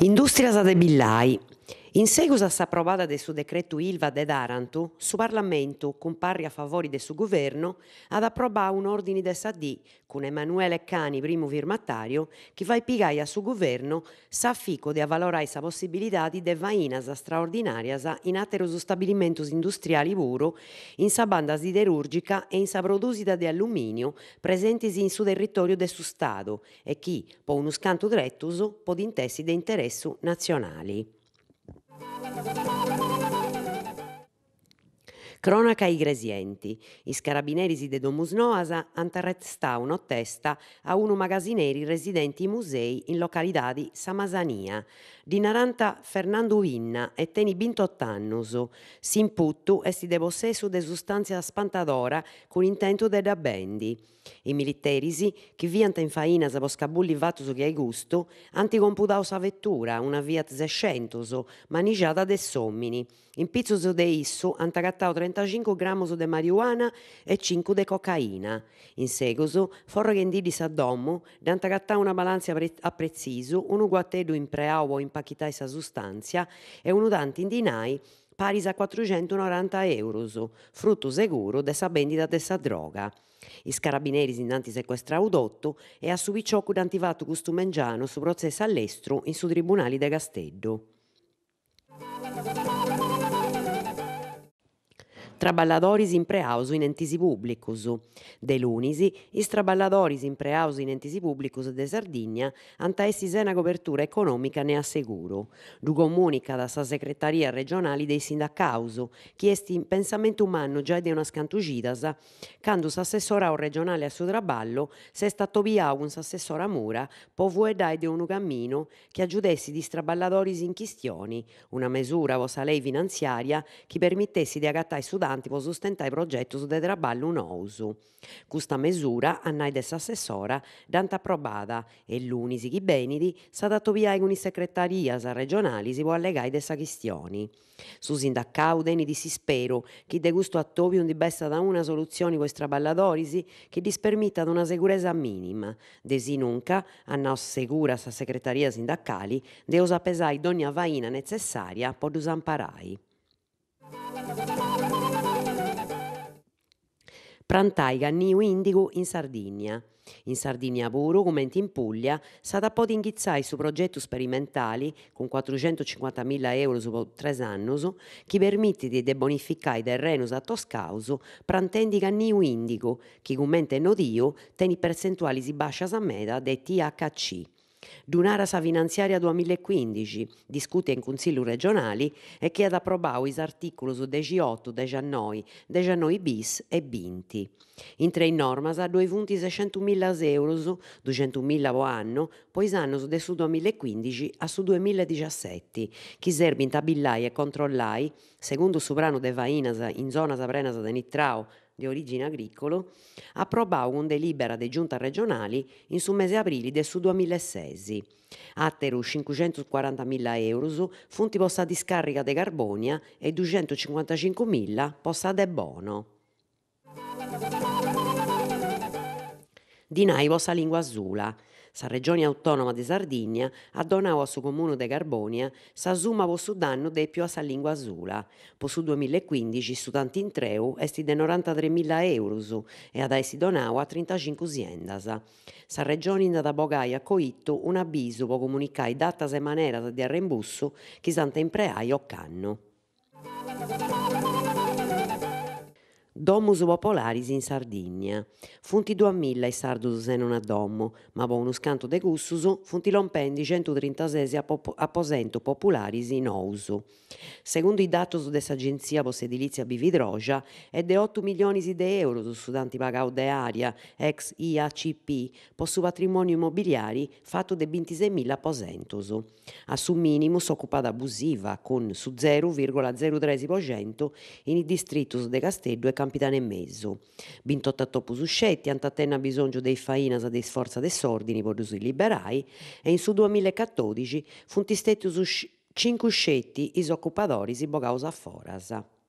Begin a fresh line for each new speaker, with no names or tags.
Industria Billai, in seguito a essa approvata del suo decreto ILVA de Taranto, su Parlamento, con pari a favore del suo governo, ad approvare un ordine di SAD con Emanuele Cani, primo firmatario, che va a pigare a suo governo sa fico di avvalorare la possibilità di devainas straordinaria in ateros stabilimentos industriali buro, in sa banda siderurgica e in sa produsita di alluminio presenti in suo territorio del suo Stato e chi, po' uno scanto drettus, può intessi di interesse nazionali. Cronaca i gresienti. I scarabinerisi de Domus Noasa antarrestauno testa a uno magazineri residenti in musei in località di Samasania. Di Naranta Fernando Inna e teni bintottannuso. Si imputtu esti de possesso de sostanza spantadora con intento de da bendi. I militerisi, che vianta in faina sa poscabulli su che hai gusto, anticomputau sa vettura, una via 600, manigiata de sommini. In pizzo de isso antacattau 30 35 grammi di marijuana e 5 di cocaina. In seguito, foram rendidis a domo, danta gattà una balanza a preciso, uno guattedu in preau o in e sa sostanzia e un udante in dinai pari a 490 euro, frutto sicuro dessa vendita dessa droga. I carabinieri innanti sequestrau dotto e a subiciocu d'antivato custumengiano su processo all'estero in su tribunali de Gasteddo. traballadoris impreausu in entisi publicus. De lunisi, is traballadoris impreausu in entisi publicus de Sardigna anta essi sena copertura economica ne asseguro. Du comunica da sa segretaria regionale dei sindacausu, chiesti in pensamento umano già de una scantugidasa, quando o regionale a suo traballo, se stato viau un s'assessora mura, po vue dai de unu cammino che aggiudessi di straballadoris in chistioni, una misura vosa lei finanziaria che permettessi di agattare sudà importanti po' sustentare i progetti de traballo nousu. Custa mesura, annai dessa assessora, danta approvata e l'unisi chi benidi s'ha dato via con i segretarias regionali si può allegare dessa questioni. Su sindacau deni di spero chi de gusto attovi un di besta da una soluzione con i traballadorisi che ad una sicurezza minima. Desi Desinunca, annao segura sa segretaria sindacali, deosa pesai d'ogni avaina necessaria po' dusamparare. Prantaiga Niu Indigu in Sardigna. In Sardigna puru, come in Puglia, stata poi inghizzai su progetti sperimentali con 450.000 euro su tre anni che permette di debonificare terrenos a Toscauso prantendi canniu indigo, che come commente nodio teni percentuali si bascia a meta del THC D'un'area finanziaria 2015, discute in Consiglio regionali e che ad approvare is articoli su 18, 19, 19 bis e 20. In tre normas a 600.000 euro, 200.000 o anno, poi sanno su su 2015 a su 2017, chi serbi in tabillai e controllai, secondo soprano de Vainas in zona Sabrenas de Nitrao, di origine agricolo, approbou un delibera de giunta regionali in su mese aprile del su 2006. Atteru 540.000 euro funti posta discarica de Carbonia e 255.000 posta de Bono. di Naivos a lingua azula. Sa regione autonoma Sardegna Sardigna addonau a suo comune de Garbonia sa summa po su danno de più a sa lingua azula. Po su 2015 su tantintreu est de 93.000 euros e ad essi donau a 35 siendas. Sa regione indat a bogai a un avviso po comunicare datas e manera di arrembussu chi s'ante impreai o canno. Domus popolaris in Sardigna. Funti duamilla i sardos non a domo, ma bonus canto de gussus funti lompendi 136 apop- aposento popolaris in ouso. Secondo i dati de s'agenzia post edilizia Bividroja, è de 8 milioni di euro su studenti pagau de aria, ex IACP, po su patrimonio immobiliari fatto de 26.000 aposentos. A su minimo s'occupata abusiva, con su 0,03% in i distritos de Castello e Castello capitano e mezzo. a topo suscetti, antatenna bisogno dei fainas dei sforza dei sordini per liberai e in su 2014 fu un tistetto su 5 scetti isoccupadori si bogausa foras.